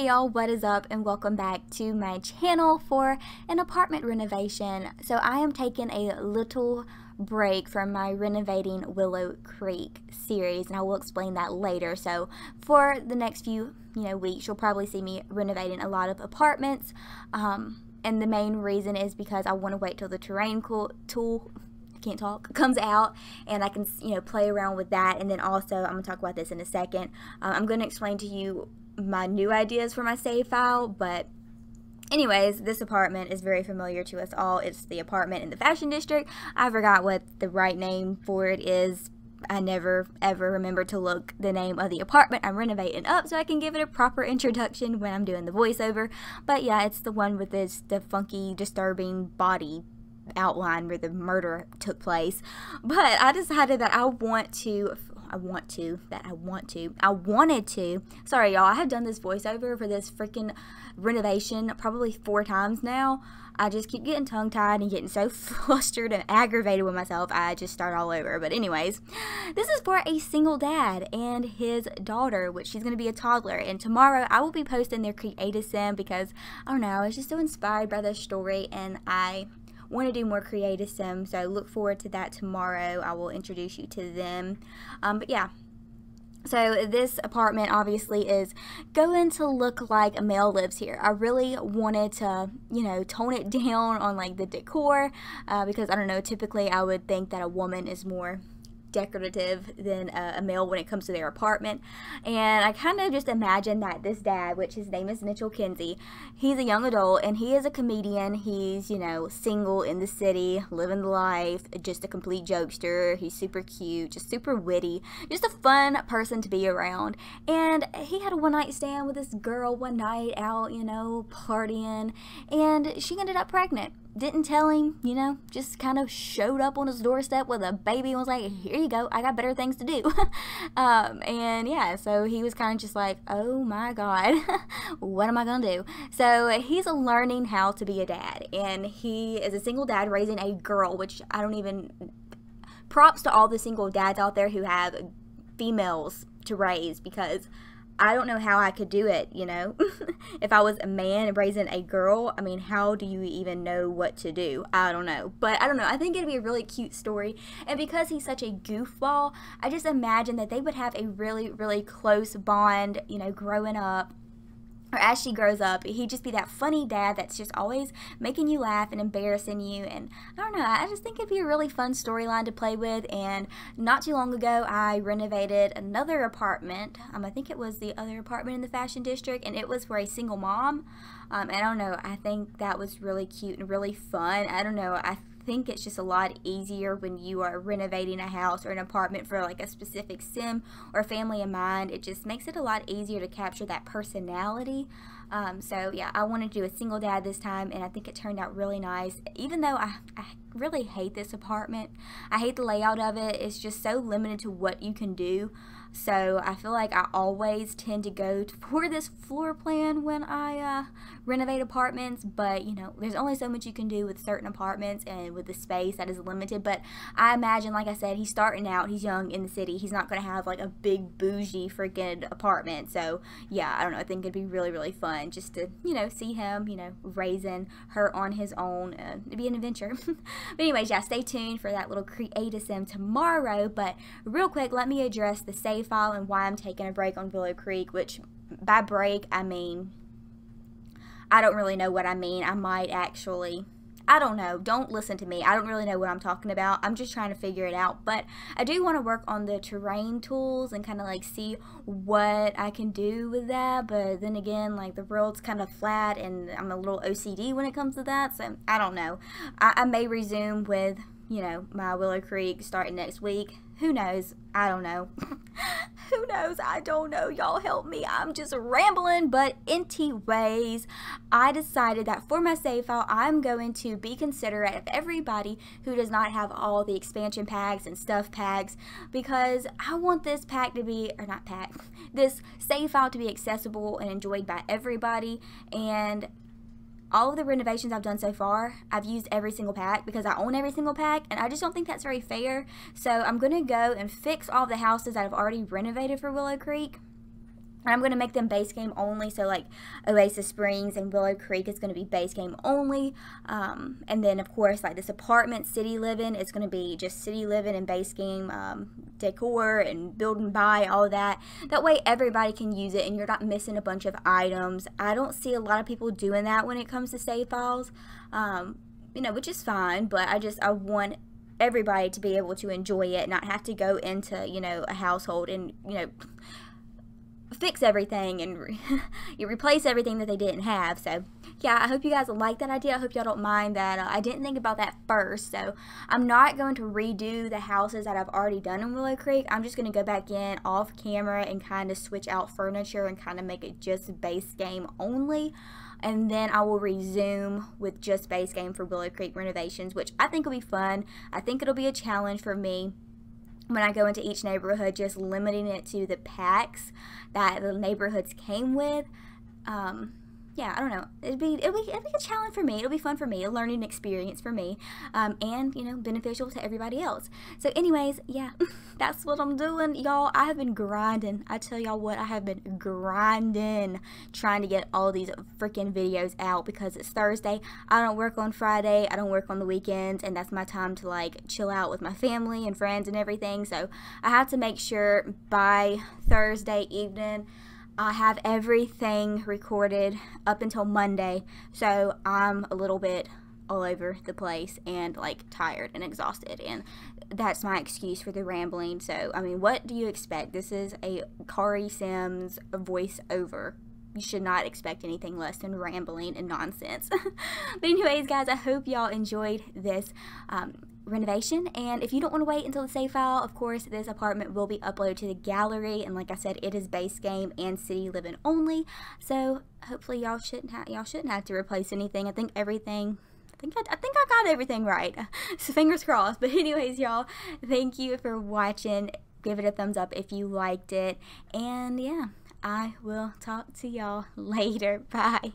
Hey y'all, what is up and welcome back to my channel for an apartment renovation. So I am taking a little break from my renovating Willow Creek series and I will explain that later. So for the next few, you know, weeks, you'll probably see me renovating a lot of apartments. Um, and the main reason is because I want to wait till the terrain tool can't talk comes out and I can you know play around with that and then also I'm gonna talk about this in a second uh, I'm gonna explain to you my new ideas for my save file, but Anyways, this apartment is very familiar to us all. It's the apartment in the fashion district. I forgot what the right name for it is. I never ever remember to look the name of the apartment I'm renovating up so I can give it a proper introduction when I'm doing the voiceover. But yeah, it's the one with this the funky, disturbing body outline where the murder took place. But I decided that I want to I want to, that I want to, I wanted to. Sorry, y'all, I have done this voiceover for this freaking renovation probably four times now. I just keep getting tongue tied and getting so flustered and aggravated with myself, I just start all over. But, anyways, this is for a single dad and his daughter, which she's going to be a toddler. And tomorrow I will be posting their Create Sim because I don't know, I was just so inspired by this story and I want to do more creative sims, so look forward to that tomorrow. I will introduce you to them. Um, but yeah. So this apartment obviously is going to look like a male lives here. I really wanted to, you know, tone it down on like the decor uh, because I don't know, typically I would think that a woman is more decorative than a male when it comes to their apartment. And I kind of just imagine that this dad, which his name is Mitchell Kinsey, he's a young adult and he is a comedian. He's, you know, single in the city, living the life, just a complete jokester. He's super cute, just super witty, just a fun person to be around. And he had a one night stand with this girl one night out, you know, partying, and she ended up pregnant didn't tell him, you know, just kind of showed up on his doorstep with a baby and was like, here you go, I got better things to do. um, and yeah, so he was kind of just like, oh my God, what am I going to do? So he's learning how to be a dad, and he is a single dad raising a girl, which I don't even. Props to all the single dads out there who have females to raise because I don't know how I could do it, you know. if I was a man raising a girl, I mean, how do you even know what to do? I don't know. But I don't know. I think it'd be a really cute story. And because he's such a goofball, I just imagine that they would have a really, really close bond, you know, growing up or as she grows up, he'd just be that funny dad that's just always making you laugh and embarrassing you. And I don't know, I just think it'd be a really fun storyline to play with. And not too long ago, I renovated another apartment. Um, I think it was the other apartment in the fashion district, and it was for a single mom. Um, I don't know, I think that was really cute and really fun. I don't know, I think it's just a lot easier when you are renovating a house or an apartment for like a specific sim or family in mind. It just makes it a lot easier to capture that personality. Um, so yeah, I wanted to do a single dad this time and I think it turned out really nice. Even though I, I really hate this apartment, I hate the layout of it. It's just so limited to what you can do. So I feel like I always tend to go for this floor plan when I uh, renovate apartments, but you know, there's only so much you can do with certain apartments and with the space that is limited. But I imagine, like I said, he's starting out, he's young in the city, he's not going to have like a big bougie freaking apartment. So yeah, I don't know, I think it'd be really, really fun just to, you know, see him, you know, raising her on his own. Uh, it'd be an adventure. but anyways, yeah, stay tuned for that little create sim tomorrow. But real quick, let me address the save file and why I'm taking a break on Willow Creek, which by break, I mean, I don't really know what I mean. I might actually, I don't know. Don't listen to me. I don't really know what I'm talking about. I'm just trying to figure it out. But I do want to work on the terrain tools and kind of like see what I can do with that. But then again, like the world's kind of flat and I'm a little OCD when it comes to that. So I don't know. I, I may resume with you know, my Willow Creek starting next week. Who knows? I don't know. Who knows? I don't know. Y'all help me. I'm just rambling. But anyways, I decided that for my save file, I'm going to be considerate of everybody who does not have all the expansion packs and stuff packs because I want this pack to be, or not pack, this save file to be accessible and enjoyed by everybody. And all of the renovations I've done so far, I've used every single pack because I own every single pack and I just don't think that's very fair. So I'm going to go and fix all the houses that I've already renovated for Willow Creek I'm going to make them base game only, so like Oasis Springs and Willow Creek is going to be base game only. Um, and then, of course, like this apartment city living is going to be just city living and base game um, decor and build and buy, all that. That way everybody can use it and you're not missing a bunch of items. I don't see a lot of people doing that when it comes to save files, um, you know, which is fine, but I just, I want everybody to be able to enjoy it, not have to go into, you know, a household and, you know, fix everything and re you replace everything that they didn't have. So yeah, I hope you guys like that idea. I hope y'all don't mind that. Uh, I didn't think about that first. So I'm not going to redo the houses that I've already done in Willow Creek. I'm just going to go back in off camera and kind of switch out furniture and kind of make it just base game only and then I will resume with just base game for Willow Creek renovations, which I think will be fun. I think it'll be a challenge for me when I go into each neighborhood, just limiting it to the packs that the neighborhoods came with. Um, yeah, I don't know. It'd be it'd be, it'd be a challenge for me. It'll be fun for me, a learning experience for me, um, and you know, beneficial to everybody else. So, anyways, yeah, that's what I'm doing, y'all. I have been grinding. I tell y'all what, I have been grinding, trying to get all these freaking videos out because it's Thursday. I don't work on Friday. I don't work on the weekends, and that's my time to like chill out with my family and friends and everything. So, I had to make sure by Thursday evening. I have everything recorded up until Monday, so I'm a little bit all over the place and like tired and exhausted and that's my excuse for the rambling so i mean what do you expect this is a kari sims voiceover you should not expect anything less than rambling and nonsense but anyways guys i hope y'all enjoyed this um, renovation. And if you don't want to wait until the save file, of course, this apartment will be uploaded to the gallery. And like I said, it is base game and city living only. So hopefully y'all shouldn't have y'all shouldn't have to replace anything. I think everything I think I, I, think I got everything right. So fingers crossed. But anyways, y'all, thank you for watching. Give it a thumbs up if you liked it. And yeah, I will talk to y'all later. Bye.